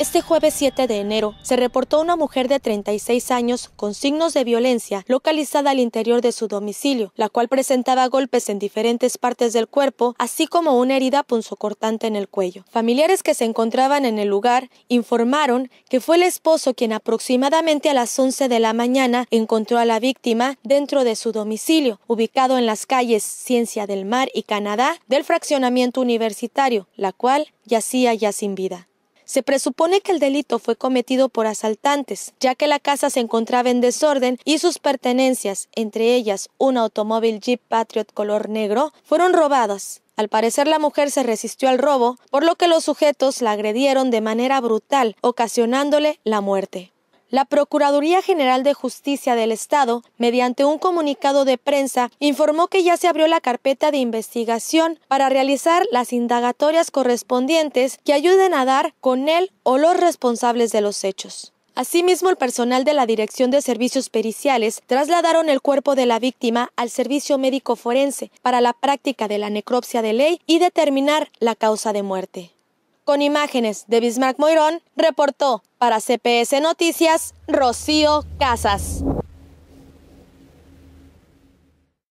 Este jueves 7 de enero se reportó una mujer de 36 años con signos de violencia localizada al interior de su domicilio, la cual presentaba golpes en diferentes partes del cuerpo, así como una herida punzocortante en el cuello. Familiares que se encontraban en el lugar informaron que fue el esposo quien aproximadamente a las 11 de la mañana encontró a la víctima dentro de su domicilio, ubicado en las calles Ciencia del Mar y Canadá del fraccionamiento universitario, la cual yacía ya sin vida. Se presupone que el delito fue cometido por asaltantes, ya que la casa se encontraba en desorden y sus pertenencias, entre ellas un automóvil Jeep Patriot color negro, fueron robadas. Al parecer la mujer se resistió al robo, por lo que los sujetos la agredieron de manera brutal, ocasionándole la muerte. La Procuraduría General de Justicia del Estado, mediante un comunicado de prensa, informó que ya se abrió la carpeta de investigación para realizar las indagatorias correspondientes que ayuden a dar con él o los responsables de los hechos. Asimismo, el personal de la Dirección de Servicios Periciales trasladaron el cuerpo de la víctima al Servicio Médico Forense para la práctica de la necropsia de ley y determinar la causa de muerte. Con imágenes de Bismarck Moirón, reportó para CPS Noticias Rocío Casas.